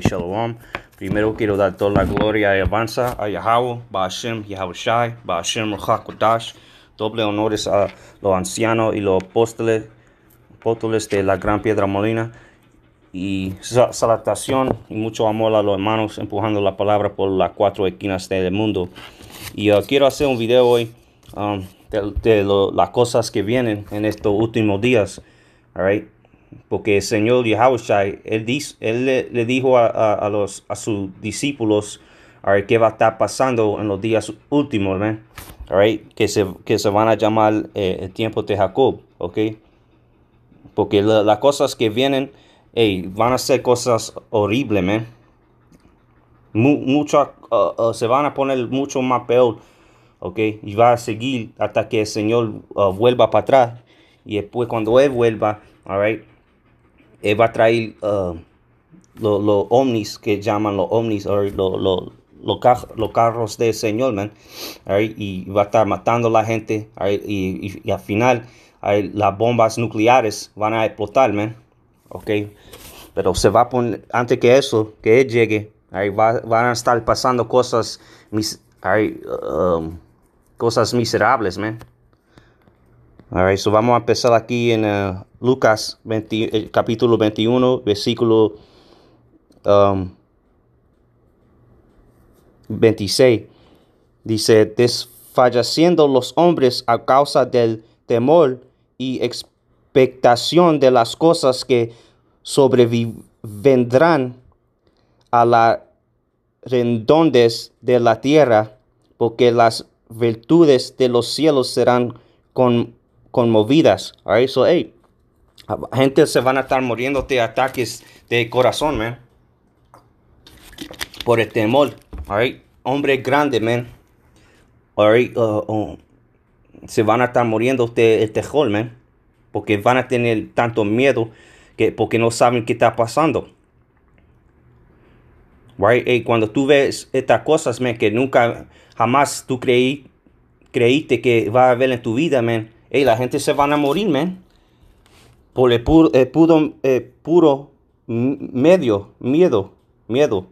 Shalom. Primero quiero dar toda la gloria y avanza a Yahweh, Ba'ashem, Yahweh Shai, Ba'ashem, Ruchakodash. Doble honores a los ancianos y los apóstoles, de la gran piedra molina. Y salutación y mucho amor a los hermanos empujando la palabra por las cuatro esquinas del mundo. Y uh, quiero hacer un video hoy um, de, las cosas que vienen en estos últimos días. All porque el Señor Yahushua, él, él le, dijo a, a, a, los, a sus discípulos ver qué va a estar pasando en los días últimos, que, se, que se van a llamar eh, el tiempo de Jacob, ¿ok? Porque las cosas que vienen eh, van a ser cosas horribles, ¿ven? Uh, uh, se van a poner mucho más peor, ¿ok? Y va a seguir hasta que el Señor uh, vuelva para atrás. Y después cuando Él vuelva, all él eh, va a traer um, los ovnis que llaman los ovnis, o los carros del Señor, man. Y va a estar matando la gente. Y, al final, las bombas nucleares van a explotar, man. Ok. Pero se va a poner, antes que eso, que él llegue, va, van a estar pasando cosas, mis, um, cosas miserables, man. Alright, so vamos a empezar aquí en uh, Lucas eh, capítulo 21, versículo 26. Um, Dice, desfalleciendo los hombres a causa del temor y expectación de las cosas que sobrevivirán a la redondez de la tierra, porque las virtudes de los cielos serán con, conmovidas. All right, gente se van a estar muriendo de ataques de corazón, man. Por el temor, alright. Hombre grande, man. Alright, uh, uh, se van a estar muriendo de este tejol, man. Porque van a tener tanto miedo que porque no saben qué está pasando. cuando tú ves estas cosas, man, que nunca, jamás tú creí, creíste que va a haber en tu vida, man. Hey, la gente se van a morir, man por el puro, puro, medio, miedo, miedo,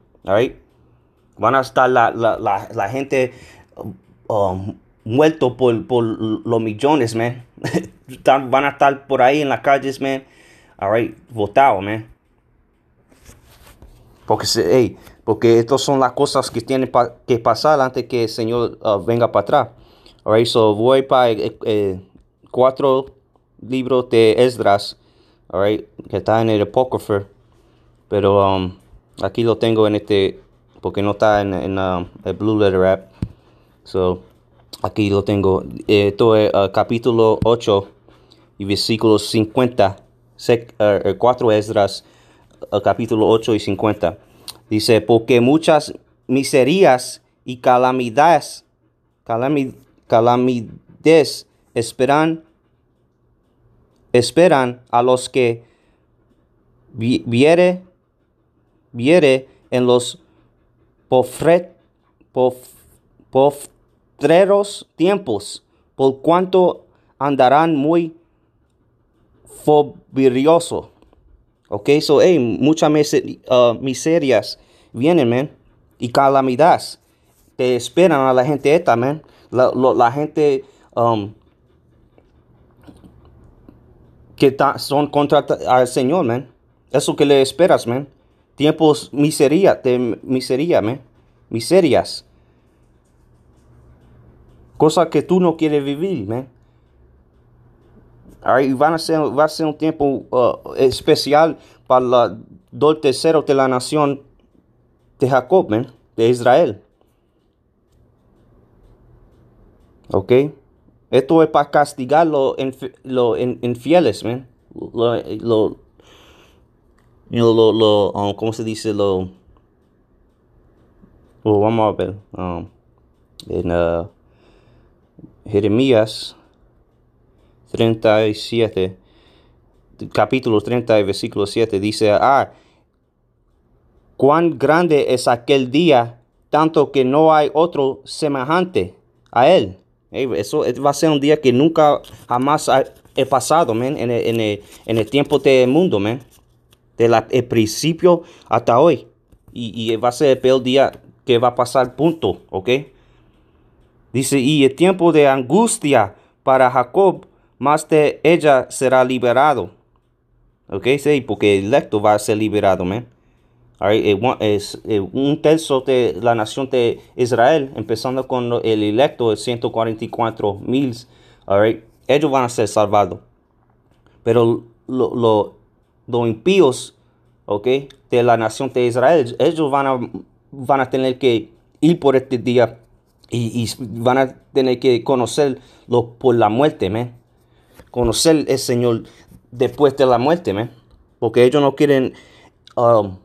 Van a estar la, la, la, gente um, um, muerto por, por, los millones, man. Van a estar por ahí en las calles, man. All votado, man. Porque, hey, porque estas son las cosas que tienen que pasar antes que el Señor uh, venga para atrás. All so voy para eh, eh, cuatro libro de Esdras, all que está en el apócrifo, pero um, aquí lo tengo en este, porque no está en, um, el Blue Letter App. So, aquí lo tengo. Esto es uh, capítulo 8 y versículo 50, 4 uh, Esdras, uh, capítulo 8 y 50. Dice, porque muchas miserias y calamidades, calamidades esperan esperan a los que viere, en los pof, tiempos, por cuanto andarán muy fobirioso. Ok, so, hay muchas uh, miserias vienen, man, y calamidades. Te esperan a la gente esta, man. La, gente um, son contra al Señor, man. Eso que le esperas, man. Tiempos miseria, de miseria, man. Miserias. Cosa que tú no quieres vivir, man. Ahí van a ser, va a ser un tiempo uh, especial para la, dos terceros de la nación de Jacob, man, de Israel. ¿Ok? Esto es para castigar los, los infieles, ¿Cómo se dice? Lo, oh, vamos a ver. Um, en uh, Jeremías 37, capítulo 30, versículo 7, dice, ah, cuán grande es aquel día, tanto que no hay otro semejante a él eso va a ser un día que nunca jamás he pasado, en, el, tiempo del mundo, men. Desde el principio hasta hoy. Y, va a ser el peor día que va a pasar, punto, ¿ok? Dice, y el tiempo de angustia para Jacob, más de ella será liberado. ¿Ok? Sí, porque el lecto va a ser liberado, man. Eh, un tercio de la nación de Israel, empezando con el electo de 144 mil. ellos van a ser salvados. Pero los impíos de la nación de Israel, ellos van a, van a tener que ir por este día y, van a tener que conocer. por la muerte, ¿me? conocer el Señor después de la muerte, ¿me? porque ellos no quieren... Um,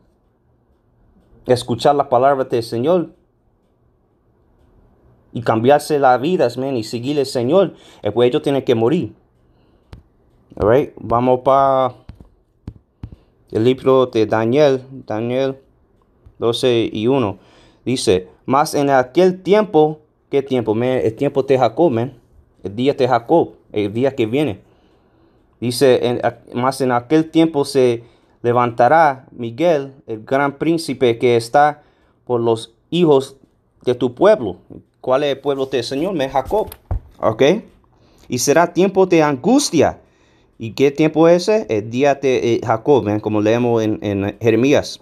escuchar la palabra del Señor y cambiarse la vidas, y seguir el Señor, El ellos tienen que morir. Vamos para el libro de Daniel, Daniel 12 y 1. Dice, más en aquel tiempo, ¿qué tiempo? El tiempo de Jacob, El día de Jacob, el día que viene. Dice, más en aquel tiempo se levantará Miguel, el gran príncipe que está por los hijos de tu pueblo. ¿Cuál es el pueblo del Señor? Me Jacob. ¿Ok? Y será tiempo de angustia. ¿Y qué tiempo es ese? El día de eh, Jacob, como leemos en, Jeremías.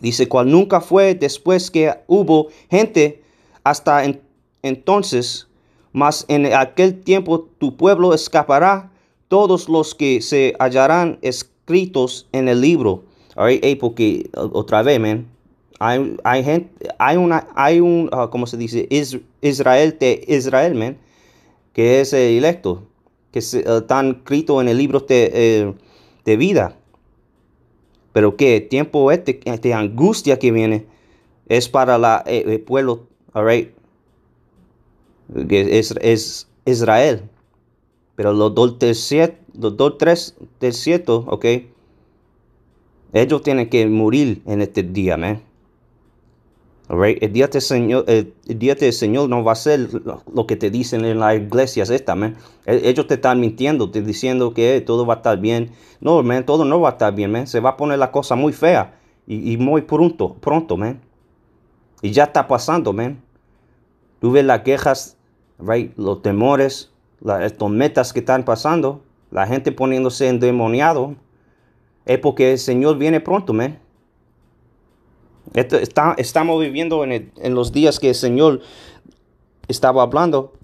Dice, cual nunca fue después que hubo gente hasta entonces, mas en aquel tiempo tu pueblo escapará, todos los que se hallarán escaparán escritos en el libro. Right? porque otra vez, man, hay, hay, gente, hay una, hay un, ah, Como se dice? Israel de Israel, man, que es el eh, electo, que eh, están escritos en el libro de, eh, de vida. Pero qué tiempo este, de este angustia que viene es para la, el, pueblo, all que es, es Israel. Pero los dos dos, tres ok, ellos tienen que morir en este día, man. El, día de Señor, el, día Señor no va a ser lo, que te dicen en las iglesias esta, man. E, ellos te están mintiendo, te diciendo que eh, todo va a estar bien. No, man, todo no va a estar bien, man. Se va a poner la cosa muy fea y, muy pronto, pronto, man. Y ya está pasando, man. Tú ves las quejas, right? los temores, las tormentas que están pasando la gente poniéndose endemoniado, es porque el Señor viene pronto, ¿me? Esto está, estamos viviendo en, en, los días que el Señor estaba hablando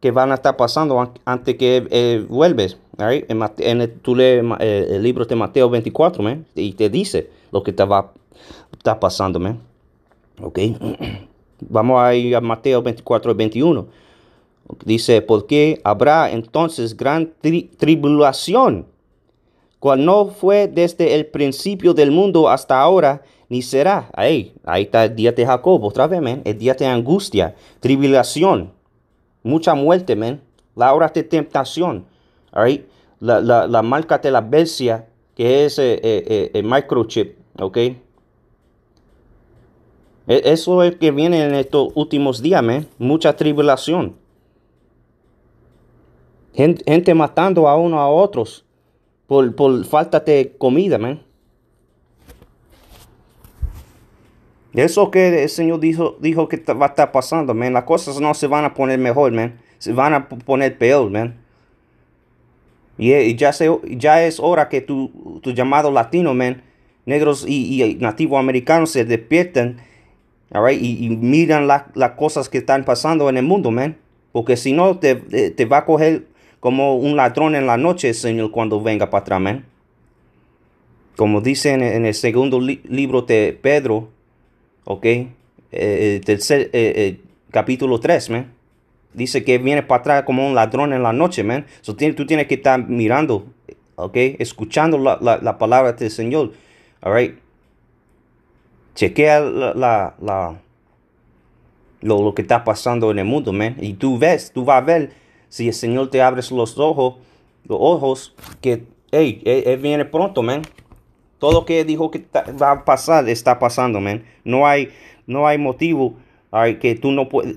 que van a estar pasando antes que vuelves. En, el, tú lees eh, el libro de Mateo 24 ¿me? y te dice lo que te va, está pasando. ¿me? Ok. Vamos a ir a Mateo 24 21. Dice, porque habrá entonces gran tribulación, cual no fue desde el principio del mundo hasta ahora, ni será. Ahí, ahí está el día de Jacob, otra vez, El día de angustia, tribulación, mucha muerte, men. La hora de tentación, la, marca de la bestia, que es eh, eh, eh, el microchip, ¿ok? E, eso es lo que viene en estos últimos días, Mucha tribulación. Gente, matando a uno a otros por, falta de comida, man. Eso que el Señor dijo, dijo que va a estar pasando, man. Las cosas no se van a poner mejor, man. Se van a poner peor, man. Y eh, ya, ya es hora que tu, tu llamado latino, man, negros y, y nativos americanos se despierten y, miran las cosas que están pasando en el mundo, man. Porque si no, te, eh, te va a coger como un ladrón en la noche, Señor, cuando venga para atrás, Como dice en, el segundo libro de Pedro, ok, eh, tercer, eh, eh, capítulo 3, man. Dice que viene para atrás como un ladrón en la noche, man. tú tienes que estar mirando, ok, escuchando la, palabra del Señor, all Chequea lo, lo, que está pasando en el mundo, man. Y tú ves, tú vas a ver si el Señor te abre los ojos, los ojos, que, hey, él, viene pronto, man. Todo lo que dijo que va a pasar está pasando, man. No hay, no hay motivo que tú no puedes,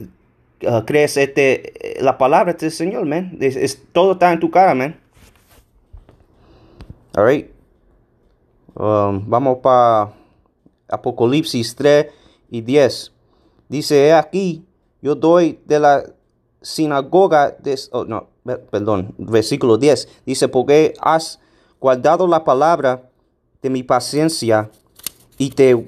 ah, este, eh, la palabra del Señor, man. Es, todo está en tu cara, man. All um, vamos para Apocalipsis 3 y 10. Dice, aquí, yo doy de la sinagoga de... Oh, no, perdón, versículo 10. Dice, porque has guardado la palabra de mi paciencia y te,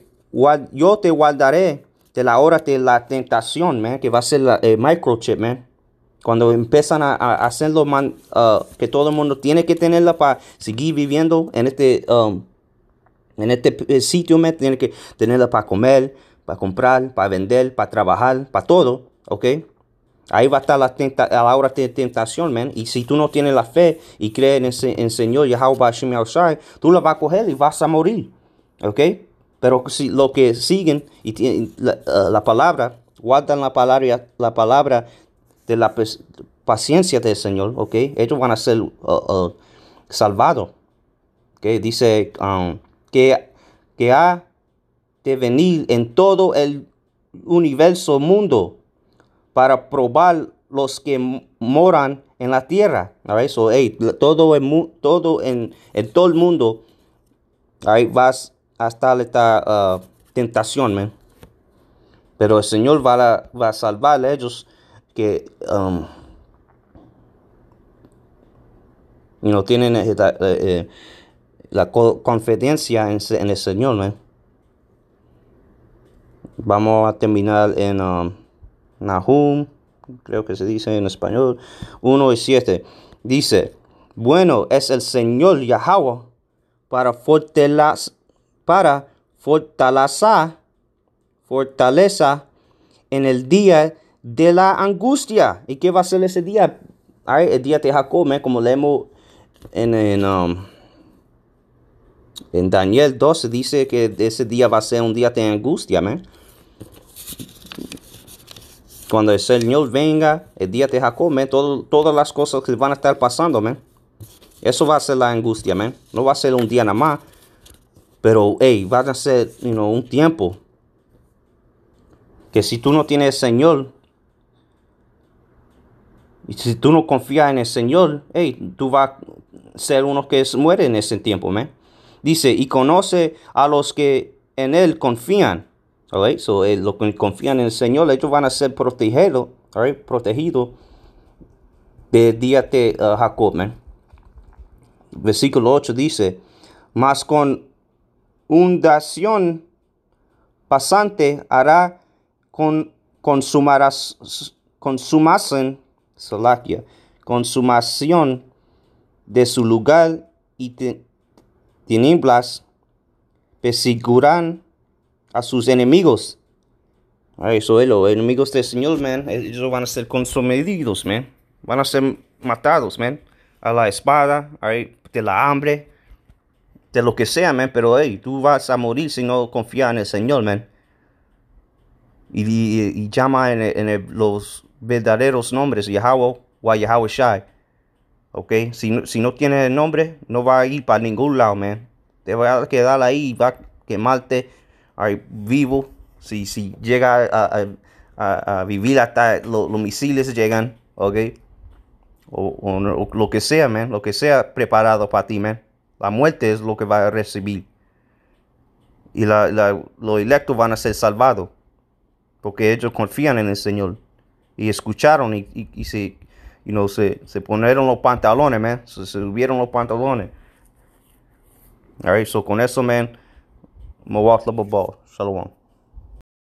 yo te guardaré de la hora de la tentación, que va a ser la, el microchip, Cuando empiezan a, hacerlo, uh, que todo el mundo tiene que tenerla para seguir viviendo en este, um, en este eh, sitio, man, tiene que tenerla para comer, para comprar, para vender, para trabajar, para todo, ¿ok? Ahí va a estar la, tenta, hora de tentación, man. Y si tú no tienes la fe y crees en el, Señor Yahweh tú la vas a coger y vas a morir. ¿Ok? Pero si lo que siguen y tienen uh, la, palabra, guardan la palabra, la palabra de la paciencia del Señor, ¿ok? Ellos van a ser uh, uh, salvados. ¿Ok? Dice um, que, que ha de venir en todo el universo, mundo para probar los que moran en la tierra. A todo, todo en, todo el mundo Ahí vas a estar esta uh, tentación, Pero el Señor va a, va a salvar a ellos que No tienen la, confidencia en, el Señor, Vamos a terminar en... Um, Nahum, creo que se dice en español, 1 y 7. Dice, bueno es el Señor Yahweh para fortalecer, para fortaleza, fortaleza en el día de la angustia. ¿Y qué va a ser ese día? el día de Jacob, ¿eh? como leemos en, en, um, en, Daniel 12, dice que ese día va a ser un día de angustia. Cuando el Señor venga, el día de Jacob, todas las cosas que van a estar pasando, man. Eso va a ser la angustia, man. No va a ser un día nada más. Pero, hey, va a ser, un tiempo. Que si tú no tienes el Señor, y si tú no confías en el Señor, hey, tú vas a ser uno que muere en ese tiempo, man. Dice, y conoce a los que en Él confían Right? So, eh, lo que confían en el Señor, ellos van a ser protegidos, right? protegidos De día de eh, Jacob. Versículo 8 dice, mas con inundación pasante hará con consumarás, consumasen, Salakia, consumación de su lugar y tinieblas perseguirán a sus enemigos. Eso es los enemigos del Señor, man. Ellos van a ser consumidos, man. Van a ser matados, man. A la espada, ahí de la hambre, de lo que sea, man. Pero hey, tú vas a morir si no confías en el Señor, man. Y, llama en, los verdaderos nombres, Yahweh o Yahweh Shai. Ok, si, no tiene el nombre, no va a ir para ningún lado, man. Te va a quedar ahí va a quemarte vivo, si, si llega a, vivir hasta los, misiles llegan, ¿ok? O, lo que sea, man, lo que sea preparado para ti, man. La muerte es lo que va a recibir. Y la, los electos van a ser salvados, porque ellos confían en el Señor. Y escucharon y, y, se, you know, se, se ponieron los pantalones, man. Se subieron los pantalones. All right, so con eso, man, مواطلة ببار شلوان